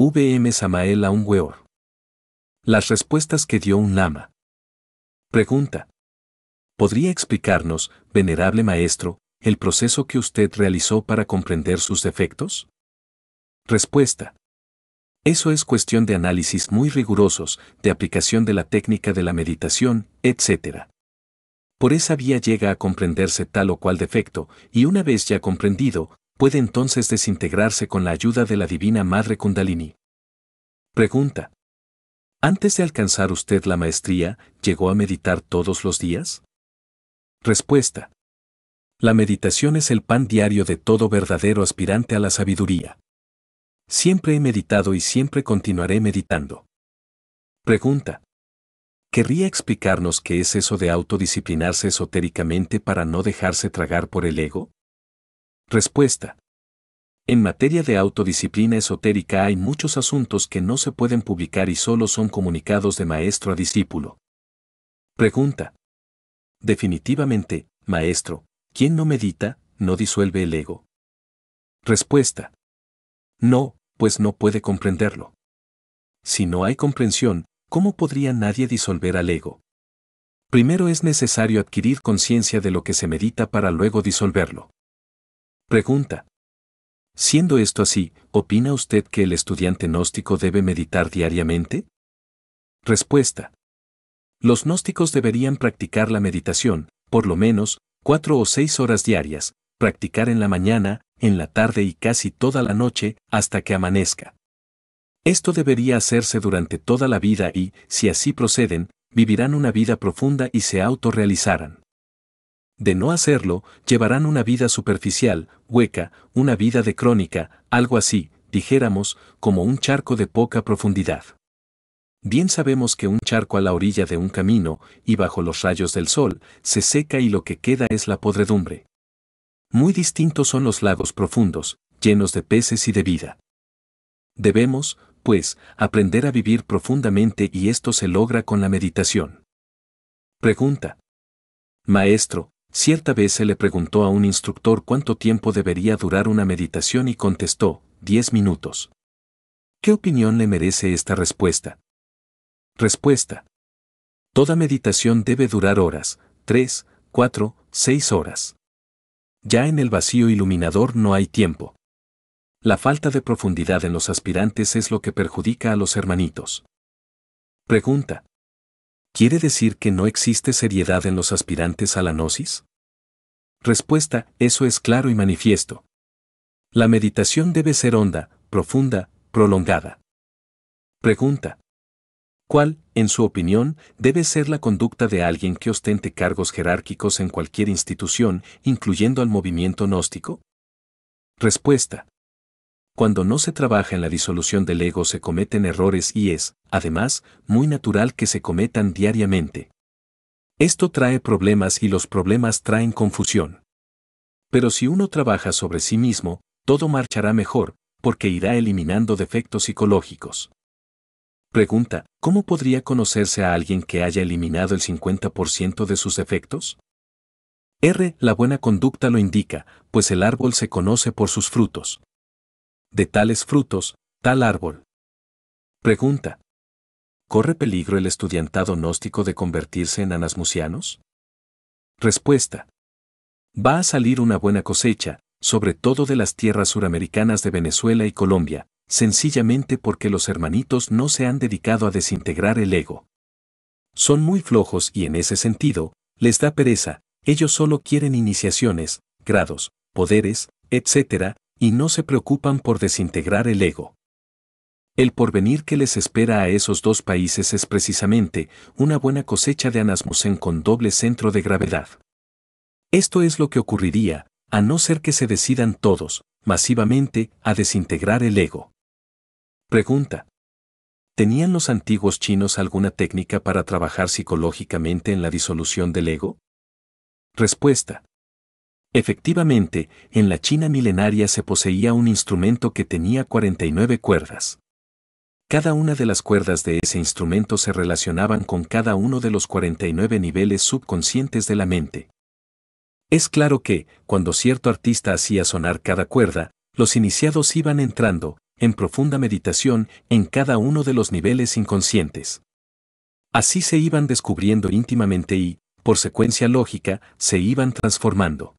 VM Samael a un Weor. Las respuestas que dio un lama. Pregunta. ¿Podría explicarnos, venerable maestro, el proceso que usted realizó para comprender sus defectos? Respuesta. Eso es cuestión de análisis muy rigurosos, de aplicación de la técnica de la meditación, etc. Por esa vía llega a comprenderse tal o cual defecto, y una vez ya comprendido, puede entonces desintegrarse con la ayuda de la Divina Madre Kundalini. Pregunta. ¿Antes de alcanzar usted la maestría, llegó a meditar todos los días? Respuesta. La meditación es el pan diario de todo verdadero aspirante a la sabiduría. Siempre he meditado y siempre continuaré meditando. Pregunta. ¿Querría explicarnos qué es eso de autodisciplinarse esotéricamente para no dejarse tragar por el ego? Respuesta. En materia de autodisciplina esotérica hay muchos asuntos que no se pueden publicar y solo son comunicados de maestro a discípulo. Pregunta. Definitivamente, maestro, quien no medita, no disuelve el ego. Respuesta. No, pues no puede comprenderlo. Si no hay comprensión, ¿cómo podría nadie disolver al ego? Primero es necesario adquirir conciencia de lo que se medita para luego disolverlo. Pregunta. Siendo esto así, ¿opina usted que el estudiante gnóstico debe meditar diariamente? Respuesta. Los gnósticos deberían practicar la meditación, por lo menos, cuatro o seis horas diarias, practicar en la mañana, en la tarde y casi toda la noche, hasta que amanezca. Esto debería hacerse durante toda la vida y, si así proceden, vivirán una vida profunda y se autorrealizarán. De no hacerlo, llevarán una vida superficial, hueca, una vida de crónica, algo así, dijéramos, como un charco de poca profundidad. Bien sabemos que un charco a la orilla de un camino, y bajo los rayos del sol, se seca y lo que queda es la podredumbre. Muy distintos son los lagos profundos, llenos de peces y de vida. Debemos, pues, aprender a vivir profundamente y esto se logra con la meditación. Pregunta. Maestro, Cierta vez se le preguntó a un instructor cuánto tiempo debería durar una meditación y contestó, 10 minutos. ¿Qué opinión le merece esta respuesta? Respuesta. Toda meditación debe durar horas, 3, 4, 6 horas. Ya en el vacío iluminador no hay tiempo. La falta de profundidad en los aspirantes es lo que perjudica a los hermanitos. Pregunta. ¿Quiere decir que no existe seriedad en los aspirantes a la gnosis? Respuesta, eso es claro y manifiesto. La meditación debe ser honda, profunda, prolongada. Pregunta. ¿Cuál, en su opinión, debe ser la conducta de alguien que ostente cargos jerárquicos en cualquier institución, incluyendo al movimiento gnóstico? Respuesta cuando no se trabaja en la disolución del ego se cometen errores y es, además, muy natural que se cometan diariamente. Esto trae problemas y los problemas traen confusión. Pero si uno trabaja sobre sí mismo, todo marchará mejor, porque irá eliminando defectos psicológicos. Pregunta, ¿cómo podría conocerse a alguien que haya eliminado el 50% de sus defectos? R. La buena conducta lo indica, pues el árbol se conoce por sus frutos de tales frutos, tal árbol. Pregunta. ¿Corre peligro el estudiantado gnóstico de convertirse en anasmusianos? Respuesta. Va a salir una buena cosecha, sobre todo de las tierras suramericanas de Venezuela y Colombia, sencillamente porque los hermanitos no se han dedicado a desintegrar el ego. Son muy flojos y en ese sentido, les da pereza, ellos solo quieren iniciaciones, grados, poderes, etc., y no se preocupan por desintegrar el ego. El porvenir que les espera a esos dos países es precisamente una buena cosecha de Anasmusen con doble centro de gravedad. Esto es lo que ocurriría, a no ser que se decidan todos, masivamente, a desintegrar el ego. Pregunta. ¿Tenían los antiguos chinos alguna técnica para trabajar psicológicamente en la disolución del ego? Respuesta. Efectivamente, en la China milenaria se poseía un instrumento que tenía 49 cuerdas. Cada una de las cuerdas de ese instrumento se relacionaban con cada uno de los 49 niveles subconscientes de la mente. Es claro que, cuando cierto artista hacía sonar cada cuerda, los iniciados iban entrando, en profunda meditación, en cada uno de los niveles inconscientes. Así se iban descubriendo íntimamente y, por secuencia lógica, se iban transformando.